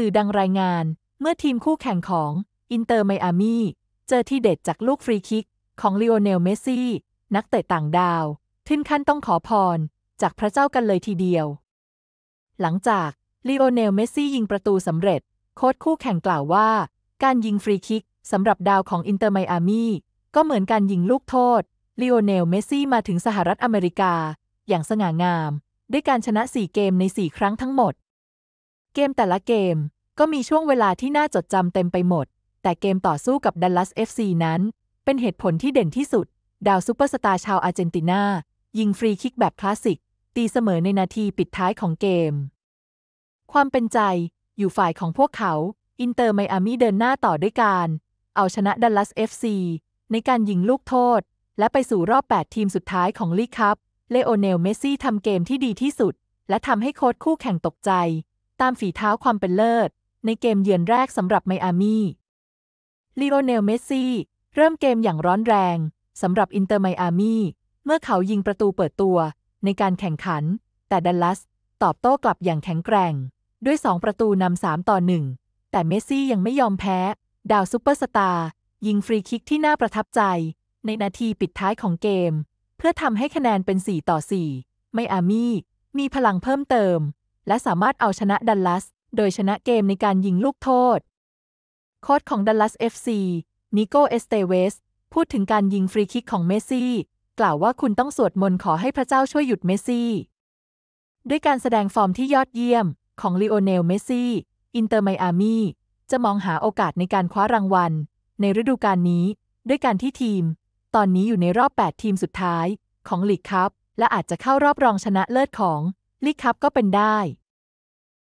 สื่อดังรายงานเมื่อทีมคู่แข่งของอินเตอร์ไมอามีเจอที่เด็ดจากลูกฟรีคิกของลีโอเนลเมสซี่นักเตะต่างดาวทึนขั้นต้องขอพรจากพระเจ้ากันเลยทีเดียว หลังจากลีโอเนลเมสซี่ยิงประตูสำเร็จ โค้ชคู่แข่งกล่าวว่า การยิงฟรีคิกสำหรับดาวของอินเตอร์ไมอามีก็เหมือนการยิงลูกโทษลีโอเนลเมสซี่มาถึงสหรัฐอเมริกา อย่างสง่างาม ด้วยการชนะ 4 เกมใน 4 ครั้งทั้งหมดเกมแต่ละเกมก็มีช่วงเวลาที่น่าจดจำเต็มไปหมด แต่เกมต่อสู้กับดัลลัสเอซีนั้น เป็นเหตุผลที่เด่นที่สุด ดาวซูเปอร์สตาร์ชาวอาร์เจนตินายิงฟรีคิกแบบคลาสสิก ตีเสมอในนาทีปิดท้ายของเกม ความเป็นใจอยู่ฝ่ายของพวกเขา อินเตอร์ไมอามี่เดินหน้าต่อด้วยการ เอาชนะดัลลัสเอซีในการยิงลูกโทษ และไปสู่รอบ8ทีมสุดท้ายของลีกคัพ เลโอเนลเมสซี่ทำเกมที่ดีที่สุด และทำให้โค้ชคู่แข่งตกใจตามฝีเท้าความเป็นเลิศ ในเกมเยือนแรกสำหรับไมอามี่ลีโอเนลเมสซี่ เริ่มเกมอย่างร้อนแรงสำหรับอินเตอร์ไมอามี่ เมื่อเขายิงประตูเปิดตัว ในการแข่งขัน แต่ดัลลัสตอบโต้กลับอย่างแข็งแกร่ง ด้วย 2 ประตูนำา3 ต่อ 1 แต่เมสซี่ยังไม่ยอมแพ้ดาวซูเปอร์สตาร์ยิงฟรีคิกที่น่าประทับใจ ในนาทีปิดท้ายของเกม เพื่อทำให้คะแนนเป็น4ต่อ4 ไมอามี่มีพลังเพิ่มเติมและสามารถเอาชนะดัลลัสโดยชนะเกมในการยิงลูกโทษ โค้ชของดัลลัสเอฟซีนิโกเอสเตเวส พูดถึงการยิงฟรีคิกของเมสซี่กล่าวว่าคุณต้องสวดมนต์ขอให้พระเจ้าช่วยหยุดเมสซี่ ด้วยการแสดงฟอร์มที่ยอดเยี่ยมของลีโอเนล เมสซี่ อินเตอร์ไมอามีจะมองหาโอกาสในการคว้ารางวัล ในฤดูกาลนี้ ด้วยการที่ทีม ตอนนี้อยู่ในรอบ 8 ทีมสุดท้ายของลีกคัพและอาจจะเข้ารอบรองชนะเลิศของลิขคับก็เป็นได้